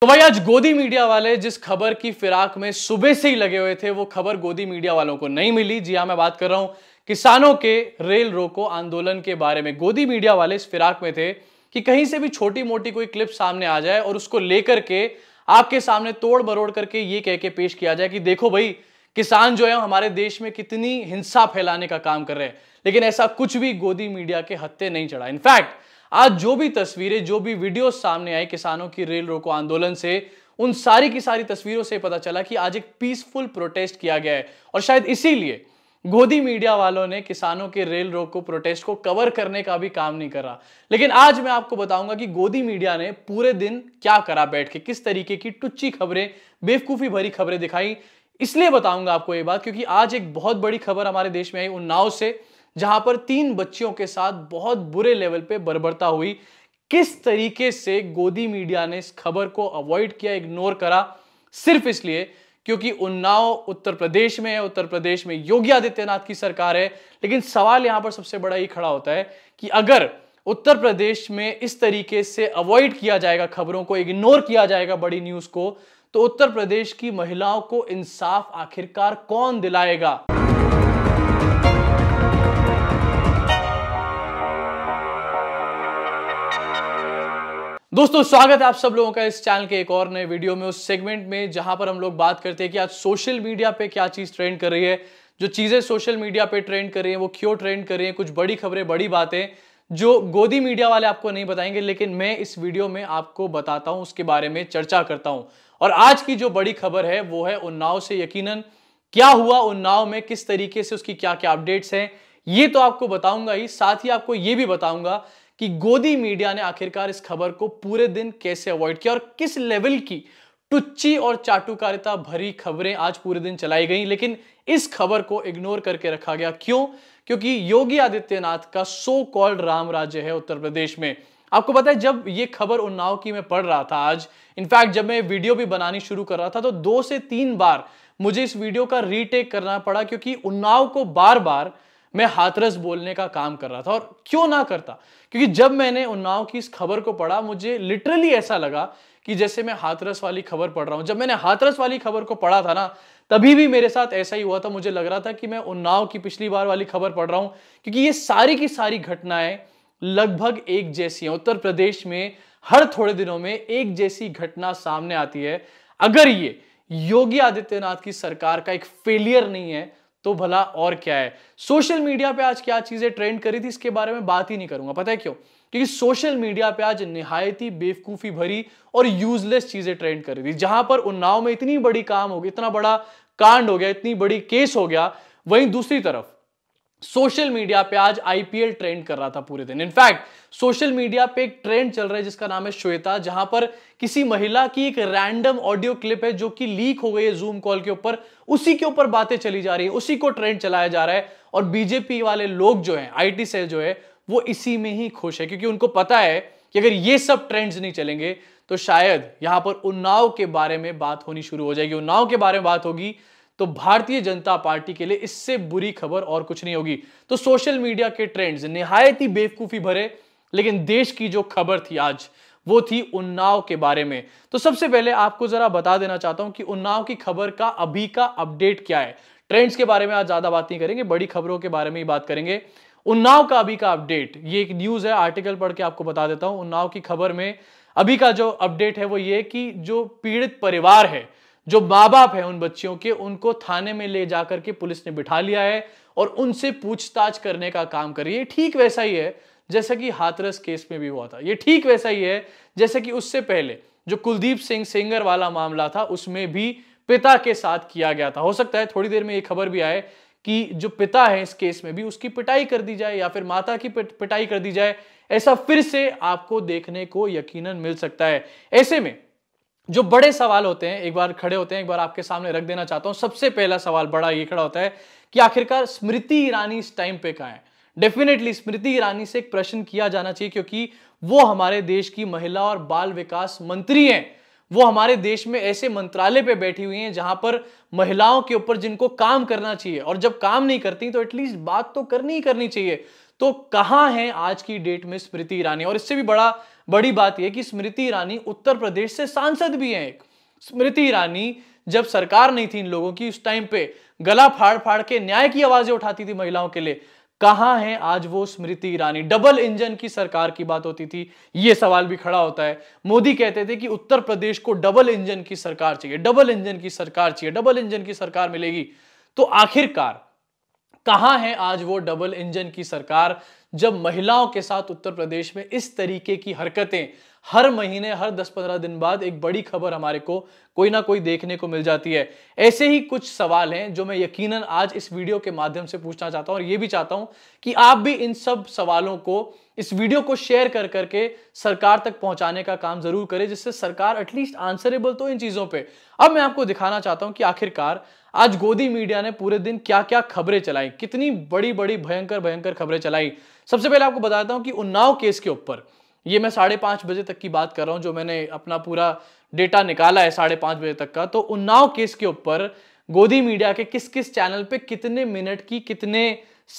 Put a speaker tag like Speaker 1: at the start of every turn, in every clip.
Speaker 1: तो भाई आज गोदी मीडिया वाले जिस खबर की फिराक में सुबह से ही लगे हुए थे वो खबर गोदी मीडिया वालों को नहीं मिली जी हाँ मैं बात कर रहा हूं किसानों के रेल रोको आंदोलन के बारे में गोदी मीडिया वाले इस फिराक में थे कि कहीं से भी छोटी मोटी कोई क्लिप सामने आ जाए और उसको लेकर के आपके सामने तोड़ बरोड़ करके ये कह के पेश किया जाए कि देखो भाई किसान जो है हमारे देश में कितनी हिंसा फैलाने का काम कर रहे हैं लेकिन ऐसा कुछ भी गोदी मीडिया के हत्ते नहीं चढ़ा इनफैक्ट आज जो भी तस्वीरें जो भी वीडियो सामने आई किसानों की रेल रोको आंदोलन से उन सारी की सारी तस्वीरों से पता चला कि आज एक पीसफुल प्रोटेस्ट किया गया है और शायद इसीलिए गोदी मीडिया वालों ने किसानों के रेल रोको प्रोटेस्ट को कवर करने का भी काम नहीं करा लेकिन आज मैं आपको बताऊंगा कि गोदी मीडिया ने पूरे दिन क्या करा बैठ के किस तरीके की टुच्ची खबरें बेवकूफी भरी खबरें दिखाई इसलिए बताऊंगा आपको ये बात क्योंकि आज एक बहुत बड़ी खबर हमारे देश में आई उन्नाव से जहां पर तीन बच्चियों के साथ बहुत बुरे लेवल पे बर्बरता हुई किस तरीके से गोदी मीडिया ने इस खबर को अवॉइड किया इग्नोर करा सिर्फ इसलिए क्योंकि उन्नाव उत्तर प्रदेश में है उत्तर प्रदेश में योगी आदित्यनाथ की सरकार है लेकिन सवाल यहां पर सबसे बड़ा ये खड़ा होता है कि अगर उत्तर प्रदेश में इस तरीके से अवॉइड किया जाएगा खबरों को इग्नोर किया जाएगा बड़ी न्यूज को तो उत्तर प्रदेश की महिलाओं को इंसाफ आखिरकार कौन दिलाएगा दोस्तों स्वागत है आप सब लोगों का इस चैनल के एक और नए वीडियो में उस सेगमेंट में जहां पर हम लोग बात करते हैं कि आज सोशल मीडिया पे क्या चीज ट्रेंड कर रही है जो चीजें सोशल मीडिया पे ट्रेंड कर रही हैं वो क्यों ट्रेंड कर रही हैं कुछ बड़ी खबरें बड़ी बातें जो गोदी मीडिया वाले आपको नहीं बताएंगे लेकिन मैं इस वीडियो में आपको बताता हूं उसके बारे में चर्चा करता हूं और आज की जो बड़ी खबर है वो है उन्नाव से यकीनन क्या हुआ उन्नाव में किस तरीके से उसकी क्या क्या अपडेट्स हैं ये तो आपको बताऊंगा ही साथ ही आपको ये भी बताऊंगा कि गोदी मीडिया ने आखिरकार इस खबर को पूरे दिन कैसे अवॉइड किया और किस लेवल की टुच्ची और चाटुकारिता भरी खबरें आज पूरे दिन चलाई गई लेकिन इस खबर को इग्नोर करके रखा गया क्यों क्योंकि योगी आदित्यनाथ का सो कॉल्ड राम राज्य है उत्तर प्रदेश में आपको पता है जब ये खबर उन्नाव की मैं पढ़ रहा था आज इनफैक्ट जब मैं वीडियो भी बनानी शुरू कर रहा था तो दो से तीन बार मुझे इस वीडियो का रीटेक करना पड़ा क्योंकि उन्नाव को बार बार मैं हाथरस बोलने का काम कर रहा था और क्यों ना करता क्योंकि जब मैंने उन्नाव की इस खबर को पढ़ा मुझे लिटरली ऐसा लगा कि जैसे मैं हाथरस वाली खबर पढ़ रहा हूं जब मैंने हाथरस वाली खबर को पढ़ा था ना तभी भी मेरे साथ ऐसा ही हुआ था मुझे लग रहा था कि मैं उन्नाव की पिछली बार वाली खबर पढ़ रहा हूं क्योंकि ये सारी की सारी घटनाएं लगभग एक जैसी हैं उत्तर प्रदेश में हर थोड़े दिनों में एक जैसी घटना सामने आती है अगर ये योगी आदित्यनाथ की सरकार का एक फेलियर नहीं है तो भला और क्या है सोशल मीडिया पे आज क्या चीजें ट्रेंड करी थी इसके बारे में बात ही नहीं करूंगा पता है क्यों क्योंकि सोशल मीडिया पे आज निहायती बेवकूफी भरी और यूजलेस चीजें ट्रेंड करी थी जहां पर उन्नाव में इतनी बड़ी काम हो गई इतना बड़ा कांड हो गया इतनी बड़ी केस हो गया वहीं दूसरी तरफ सोशल मीडिया पे आज आईपीएल ट्रेंड कर रहा था पूरे दिन इनफैक्ट सोशल मीडिया पे एक ट्रेंड चल रहा है जिसका नाम है श्वेता जहां पर किसी महिला की एक रैंडम ऑडियो क्लिप है जो कि लीक हो गई है जूम कॉल के ऊपर उसी के ऊपर बातें चली जा रही है उसी को ट्रेंड चलाया जा रहा है और बीजेपी वाले लोग जो है आई सेल जो है वो इसी में ही खुश है क्योंकि उनको पता है कि अगर ये सब ट्रेंड्स नहीं चलेंगे तो शायद यहां पर उन्नाव के बारे में बात होनी शुरू हो जाएगी उन्नाव के बारे में बात होगी तो भारतीय जनता पार्टी के लिए इससे बुरी खबर और कुछ नहीं होगी तो सोशल मीडिया के ट्रेंड्स निहायत ही बेवकूफी भरे लेकिन देश की जो खबर थी आज वो थी उन्नाव के बारे में तो सबसे पहले आपको जरा बता देना चाहता हूं कि उन्नाव की खबर का अभी का अपडेट क्या है ट्रेंड्स के बारे में आज ज्यादा बात नहीं करेंगे बड़ी खबरों के बारे में ही बात करेंगे उन्नाव का अभी का अपडेट ये एक न्यूज है आर्टिकल पढ़ के आपको बता देता हूं उन्नाव की खबर में अभी का जो अपडेट है वो ये कि जो पीड़ित परिवार है जो माँ बाप है उन बच्चियों के उनको थाने में ले जाकर के पुलिस ने बिठा लिया है और उनसे पूछताछ करने का काम करिए ठीक वैसा ही है जैसा कि हाथरस केस में भी हुआ था ये ठीक वैसा ही है जैसे कि उससे पहले जो कुलदीप सिंह सेंगर वाला मामला था उसमें भी पिता के साथ किया गया था हो सकता है थोड़ी देर में ये खबर भी आए कि जो पिता है इस केस में भी उसकी पिटाई कर दी जाए या फिर माता की पिटाई कर दी जाए ऐसा फिर से आपको देखने को यकीनन मिल सकता है ऐसे में जो बड़े सवाल होते हैं एक बार खड़े होते हैं एक बार आपके सामने रख देना चाहता हूं सबसे पहला सवाल बड़ा ये खड़ा होता है कि आखिरकार स्मृति ईरानी इस टाइम पे कहा है डेफिनेटली स्मृति ईरानी से एक प्रश्न किया जाना चाहिए क्योंकि वो हमारे देश की महिला और बाल विकास मंत्री हैं वो हमारे देश में ऐसे मंत्रालय पे बैठी हुई हैं जहां पर महिलाओं के ऊपर जिनको काम करना चाहिए और जब काम नहीं करती तो एटलीस्ट बात तो करनी ही करनी चाहिए तो कहां है आज की डेट में स्मृति ईरानी और इससे भी बड़ा बड़ी बात यह कि स्मृति ईरानी उत्तर प्रदेश से सांसद भी हैं एक स्मृति ईरानी जब सरकार नहीं थी इन लोगों की उस टाइम पे गला फाड़ फाड़ के न्याय की आवाजें उठाती थी महिलाओं के लिए कहा है आज वो स्मृति ईरानी डबल इंजन की सरकार की बात होती थी ये सवाल भी खड़ा होता है मोदी कहते थे कि उत्तर प्रदेश को डबल इंजन की सरकार चाहिए डबल इंजन की सरकार चाहिए डबल इंजन की सरकार मिलेगी तो आखिरकार कहा है आज वो डबल इंजन की सरकार जब महिलाओं के साथ उत्तर प्रदेश में इस तरीके की हरकतें हर महीने हर 10-15 दिन बाद एक बड़ी खबर हमारे को कोई ना कोई देखने को मिल जाती है ऐसे ही कुछ सवाल हैं जो मैं यकीनन आज इस वीडियो के माध्यम से पूछना चाहता हूं और ये भी चाहता हूं कि आप भी इन सब सवालों को इस वीडियो को शेयर कर करके सरकार तक पहुंचाने का काम जरूर करें जिससे सरकार एटलीस्ट आंसरेबल तो इन चीज़ों पे अब मैं आपको दिखाना चाहता हूं कि आखिरकार आज गोदी मीडिया ने पूरे दिन क्या क्या खबरें चलाई कितनी बड़ी बड़ी भयंकर भयंकर खबरें चलाई सबसे पहले आपको बताता हूं कि उन्नाव केस के ऊपर ये मैं साढ़े पांच बजे तक की बात कर रहा हूं जो मैंने अपना पूरा डेटा निकाला है साढ़े पांच बजे तक का तो उन्नाव केस के ऊपर गोदी मीडिया के किस किस चैनल पे कितने मिनट की कितने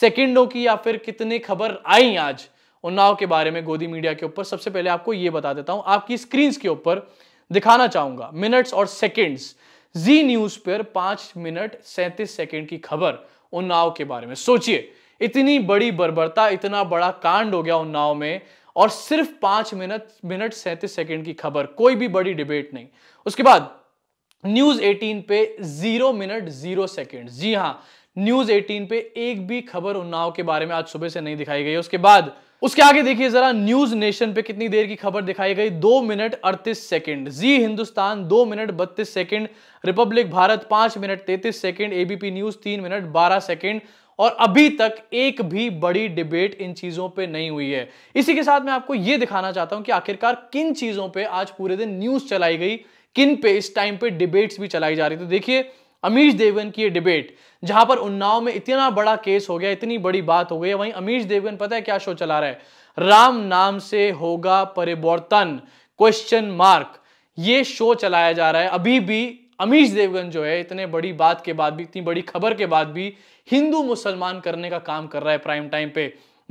Speaker 1: सेकंडों की या फिर कितने खबर आई आज उन्नाव के बारे में गोदी मीडिया के ऊपर सबसे पहले आपको ये बता देता हूं आपकी स्क्रीन के ऊपर दिखाना चाहूंगा मिनट्स और सेकेंड्स जी न्यूज पर पांच मिनट सैंतीस सेकेंड की खबर उन्नाव के बारे में सोचिए इतनी बड़ी बर्बरता इतना बड़ा कांड हो गया उन्नाव में और सिर्फ पांच मिनट मिनट सैंतीस सेकेंड की खबर कोई भी बड़ी डिबेट नहीं उसके बाद न्यूज 18 पे जीरो मिनट जीरो सेकेंड जी हाँ न्यूज 18 पे एक भी खबर उन्नाव के बारे में आज सुबह से नहीं दिखाई गई उसके बाद उसके आगे देखिए जरा न्यूज नेशन पे कितनी देर की खबर दिखाई गई दो मिनट अड़तीस सेकंड जी हिंदुस्तान दो मिनट बत्तीस सेकंड रिपब्लिक भारत पांच मिनट तैतीस सेकंड एबीपी न्यूज तीन मिनट बारह सेकंड और अभी तक एक भी बड़ी डिबेट इन चीजों पे नहीं हुई है इसी के साथ मैं आपको यह दिखाना चाहता हूं कि आखिरकार किन चीजों पे आज पूरे दिन न्यूज चलाई गई किन पे इस टाइम पे डिबेट्स भी चलाई जा रही तो देखिए अमीश देवगन की ये डिबेट जहां पर उन्नाव में इतना बड़ा केस हो गया इतनी बड़ी बात हो गई है वहीं अमीश देवगन पता है क्या शो चला रहा है राम नाम से होगा परिवर्तन क्वेश्चन मार्क ये शो चलाया जा रहा है अभी भी अमीश देवगन जो है इतने बड़ी बात के बाद भी इतनी बड़ी खबर के बाद भी हिंदू मुसलमान करने का काम कर रहा है प्राइम टाइम पे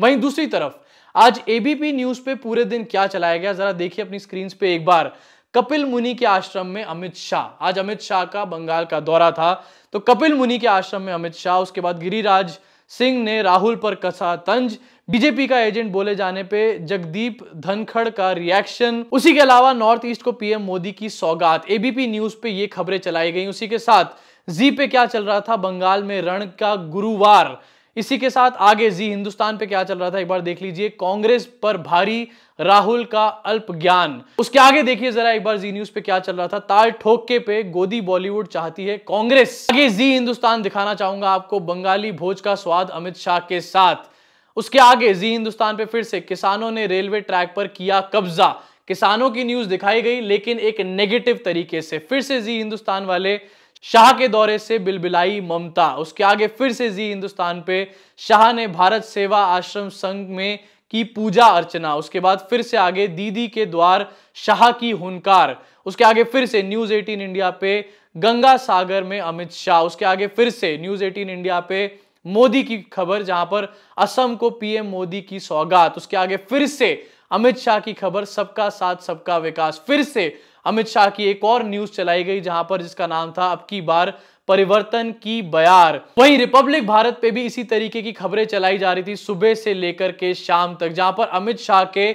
Speaker 1: वहीं दूसरी तरफ आज एबीपी न्यूज पे पूरे दिन क्या चलाया गया जरा देखिए अपनी स्क्रीन पे एक बार कपिल मुनि के आश्रम में अमित शाह आज अमित शाह का बंगाल का दौरा था तो कपिल मुनि के आश्रम में अमित शाह उसके बाद गिरिराज सिंह ने राहुल पर कसा तंज बीजेपी का एजेंट बोले जाने पे जगदीप धनखड़ का रिएक्शन उसी के अलावा नॉर्थ ईस्ट को पीएम मोदी की सौगात एबीपी न्यूज पे ये खबरें चलाई गई उसी के साथ जी पे क्या चल रहा था बंगाल में रण का गुरुवार इसी के साथ आगे जी हिंदुस्तान पे क्या चल रहा था एक बार देख लीजिए कांग्रेस पर भारी राहुल का अल्प ज्ञान उसके आगे देखिए जरा एक बार जी न्यूज पे क्या चल रहा था ताल ठोके पे गोदी बॉलीवुड चाहती है कांग्रेस आगे जी हिंदुस्तान दिखाना चाहूंगा आपको बंगाली भोज का स्वाद अमित शाह के साथ उसके आगे जी हिंदुस्तान पे फिर से किसानों ने रेलवे ट्रैक पर किया कब्जा किसानों की न्यूज दिखाई गई लेकिन एक नेगेटिव तरीके से फिर से जी हिंदुस्तान वाले शाह के दौरे से बिलबिलाई ममता उसके आगे फिर से जी हिंदुस्तान पे शाह ने भारत सेवा आश्रम संघ में की पूजा अर्चना उसके बाद फिर से आगे दीदी के द्वार शाह की हुनकार उसके आगे फिर से न्यूज 18 इंडिया पे गंगा सागर में अमित शाह उसके आगे फिर से न्यूज 18 इंडिया पे मोदी की खबर जहां पर असम को पीएम मोदी की सौगात उसके आगे फिर से अमित शाह की खबर सबका साथ सबका विकास फिर से अमित शाह की एक और न्यूज चलाई गई जहां पर जिसका नाम था अब की बार परिवर्तन की बयार वहीं रिपब्लिक भारत पे भी इसी तरीके की खबरें चलाई जा रही थी सुबह से लेकर के शाम तक जहां पर अमित शाह के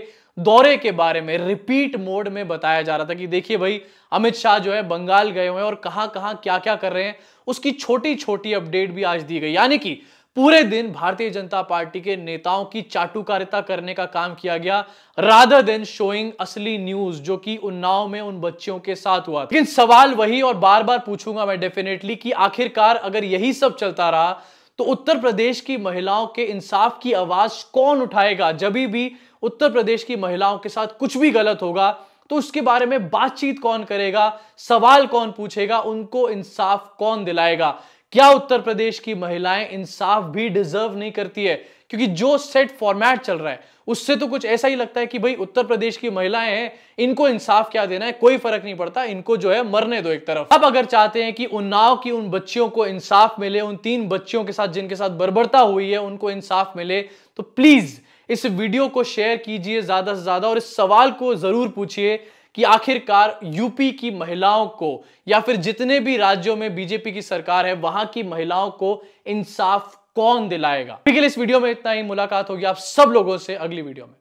Speaker 1: दौरे के बारे में रिपीट मोड में बताया जा रहा था कि देखिए भाई अमित शाह जो है बंगाल गए हुए हैं और कहां कहां क्या क्या कर रहे हैं उसकी छोटी छोटी अपडेट भी आज दी गई यानी कि पूरे दिन भारतीय जनता पार्टी के नेताओं की चाटुकारिता करने का काम किया गया राधा देन शोइंग असली न्यूज जो कि उन्नाव में उन बच्चियों के साथ हुआ लेकिन सवाल वही और बार बार पूछूंगा मैं डेफिनेटली कि आखिरकार अगर यही सब चलता रहा तो उत्तर प्रदेश की महिलाओं के इंसाफ की आवाज कौन उठाएगा जब भी उत्तर प्रदेश की महिलाओं के साथ कुछ भी गलत होगा तो उसके बारे में बातचीत कौन करेगा सवाल कौन पूछेगा उनको इंसाफ कौन दिलाएगा क्या उत्तर प्रदेश की महिलाएं इंसाफ भी डिजर्व नहीं करती है क्योंकि जो सेट फॉर्मेट चल रहा है उससे तो कुछ ऐसा ही लगता है कि भाई उत्तर प्रदेश की महिलाएं हैं इनको इंसाफ क्या देना है कोई फर्क नहीं पड़ता इनको जो है मरने दो एक तरफ अब अगर चाहते हैं कि उन्नाव की उन बच्चियों को इंसाफ मिले उन तीन बच्चियों के साथ जिनके साथ बर्बरता हुई है उनको इंसाफ मिले तो प्लीज इस वीडियो को शेयर कीजिए ज्यादा से ज्यादा और इस सवाल को जरूर पूछिए कि आखिरकार यूपी की महिलाओं को या फिर जितने भी राज्यों में बीजेपी की सरकार है वहां की महिलाओं को इंसाफ कौन दिलाएगा इस वीडियो में इतना ही मुलाकात होगी आप सब लोगों से अगली वीडियो में